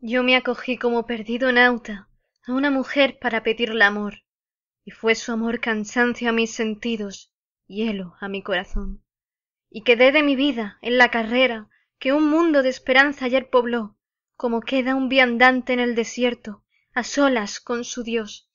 Yo me acogí como perdido nauta a una mujer para pedirle amor, y fue su amor cansancio a mis sentidos, y hielo a mi corazón. Y quedé de mi vida en la carrera que un mundo de esperanza ayer pobló, como queda un viandante en el desierto, a solas con su Dios.